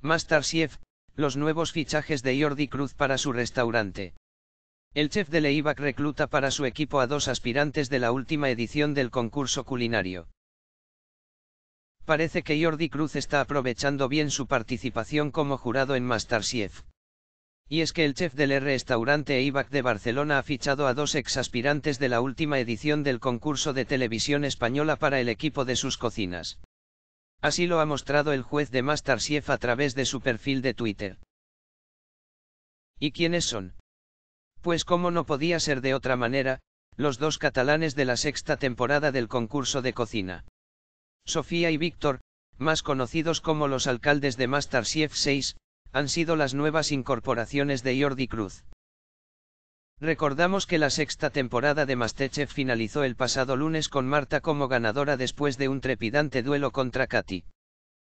Masterchef, los nuevos fichajes de Jordi Cruz para su restaurante. El chef de Leivac recluta para su equipo a dos aspirantes de la última edición del concurso culinario. Parece que Jordi Cruz está aprovechando bien su participación como jurado en Masterchef. Y es que el chef del restaurante Eibac de Barcelona ha fichado a dos exaspirantes de la última edición del concurso de televisión española para el equipo de sus cocinas. Así lo ha mostrado el juez de Masterchef a través de su perfil de Twitter. ¿Y quiénes son? Pues como no podía ser de otra manera, los dos catalanes de la sexta temporada del concurso de cocina. Sofía y Víctor, más conocidos como los alcaldes de Masterchef 6, han sido las nuevas incorporaciones de Jordi Cruz. Recordamos que la sexta temporada de Masterchef finalizó el pasado lunes con Marta como ganadora después de un trepidante duelo contra Katy.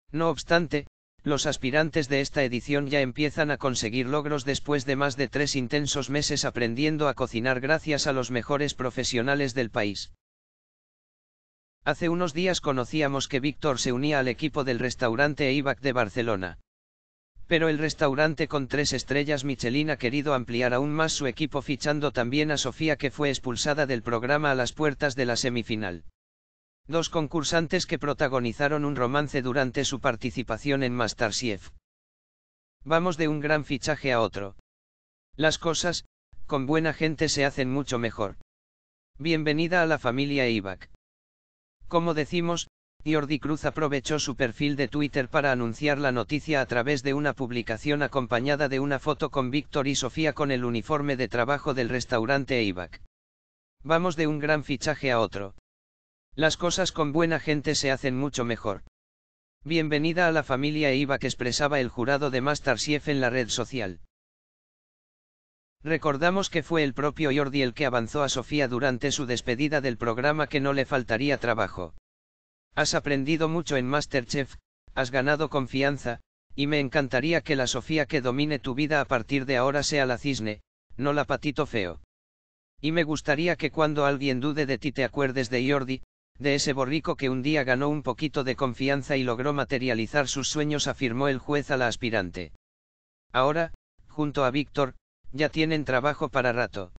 No obstante, los aspirantes de esta edición ya empiezan a conseguir logros después de más de tres intensos meses aprendiendo a cocinar gracias a los mejores profesionales del país. Hace unos días conocíamos que Víctor se unía al equipo del restaurante Eibac de Barcelona. Pero el restaurante con tres estrellas Michelin ha querido ampliar aún más su equipo fichando también a Sofía que fue expulsada del programa a las puertas de la semifinal. Dos concursantes que protagonizaron un romance durante su participación en Masterchef. Vamos de un gran fichaje a otro. Las cosas, con buena gente se hacen mucho mejor. Bienvenida a la familia IVAC. Como decimos, Jordi Cruz aprovechó su perfil de Twitter para anunciar la noticia a través de una publicación acompañada de una foto con Víctor y Sofía con el uniforme de trabajo del restaurante Eibach. Vamos de un gran fichaje a otro. Las cosas con buena gente se hacen mucho mejor. Bienvenida a la familia Eibach expresaba el jurado de Masterchef en la red social. Recordamos que fue el propio Jordi el que avanzó a Sofía durante su despedida del programa que no le faltaría trabajo. Has aprendido mucho en Masterchef, has ganado confianza, y me encantaría que la Sofía que domine tu vida a partir de ahora sea la cisne, no la patito feo. Y me gustaría que cuando alguien dude de ti te acuerdes de Jordi, de ese borrico que un día ganó un poquito de confianza y logró materializar sus sueños, afirmó el juez a la aspirante. Ahora, junto a Víctor, ya tienen trabajo para rato.